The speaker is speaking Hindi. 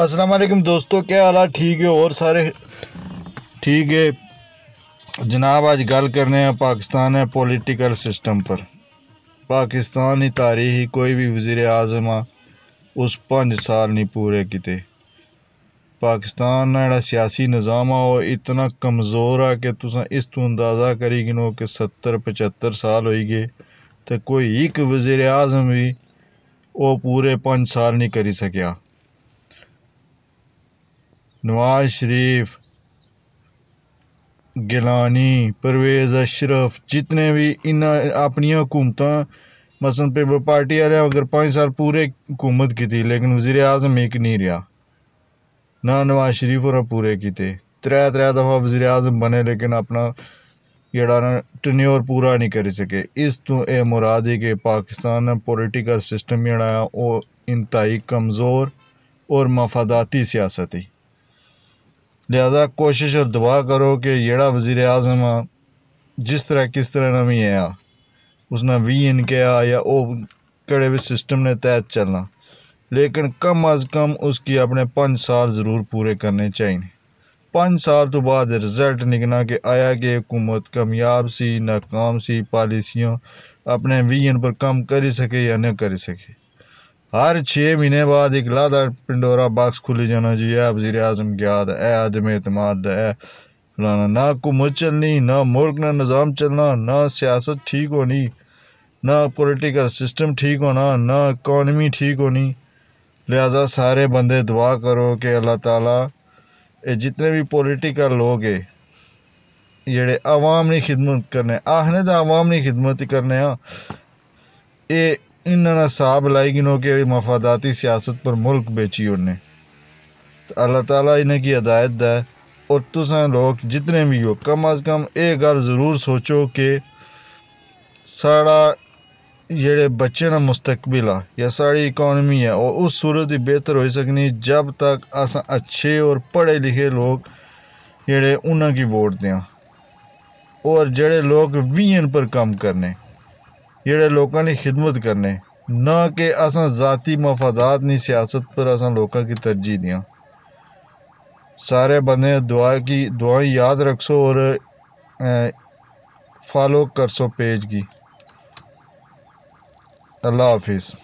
असलकम दोस्तों क्या हाल ठीक है और सारे ठीक है जनाब आज गल करने हैं पाकिस्तान है पॉलिटिकल सिस्टम पर पाकिस्तान ही तारीखी कोई भी वजीर अजम आ उस पंज साल नहीं पूरे किते पाकिस्तान जो सियासी निज़ाम आ इतना कमज़ोर आ कि तुस इस तू अंदाज़ा करी गिनो कि सत्तर पचहत्तर साल हो गए तो कोई एक वजीर अजम भी वह पूरे पाँच साल नहीं करी सकिया नवाज शरीफ गिलानी परवेज़ अशरफ जितने भी इन अपन हुकूमत मसलन पीपल पार्टी आह्ले अगर पाँच साल पूरे हुकूमत की लेकिन वजीर अजम एक नहीं रहा ना नवाज शरीफ और पूरे किए त्रै त्रै दफा वजीर अजम बने लेकिन अपना जरा टन्योर पूरा नहीं करी सके इस तू यह मुराद ही कि पाकिस्तान पोलिटिकल सिस्टम जेह्ड़ा ऐ कमज़ोर और मफादाती सियासत ही लिहाजा कोशिश और दुआ करो कि जड़ा वजीर अजम आ जिस तरह किस तरह ना भी है उसने वी इनके आ या वो कड़े भी सिस्टम ने तहत चलना लेकिन कम अज कम उसकी अपने पाँच साल ज़रूर पूरे करने चाहिए पाँच साल तो बाद रिजल्ट निकलना कि आया कि हुकूमत कामयाब सी नाकाम सी पॉलिसियों अपने विजन पर काम कर सके या न कर सके हर छः महीने बाद एक लादा पिंडोरा बक्स खुली जाना चाहिए है वजीर अजम की है आदम अतमाद है फलाना ना हुकूमत चलनी ना मुल्क ना निज़ाम चलना ना सियासत ठीक होनी ना पोलिटिकल सिस्टम ठीक होना ना इकानमी ठीक होनी लिहाजा सारे बंदे दुआ करो कि अल्लाह ताला ये जितने भी पोलिटिकल लोग है जेह्ड़े आवाम की खिदमत करने आखने तो आवाम की खिदमत करने साब लाई गिनों के मफादाती सियासत पर मुल्क बेची उन्हें तो अल्लाह ताला इन्हें की हदायत दै और तुसा लोग जितने भी हो कम अज कम एक गल जरूर सोचो कि साढ़ा जेड़े बच्चे ना मुस्तकबिल है या साढ़ी इकोनमी है ओह् उस सूरत ही बेहतर हो सकनी जब तक अस अच्छे और पढ़े लिखे लोग जेह्ड़े उ'नेंगी वोट दें और जेह्ड़े लोग वीएन पर कम करने जेडे लोगों की खिदमत करने ना कि असा जाति मफादात नहीं सियासत पर असा लोगों की तरजीह दिया सारे बंद दुआ की दुआई याद रख सो और फॉलो कर सो पेज की अल्लाह हाफिज़